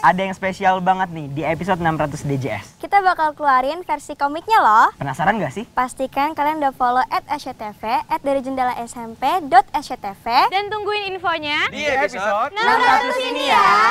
ada yang spesial banget nih di episode 600 DJS. Kita bakal keluarin versi komiknya loh. Penasaran gak sih? Pastikan kalian udah follow at SCTV, at dari jendela SMP, dot SCTV. Dan tungguin infonya di episode 600 ini ya.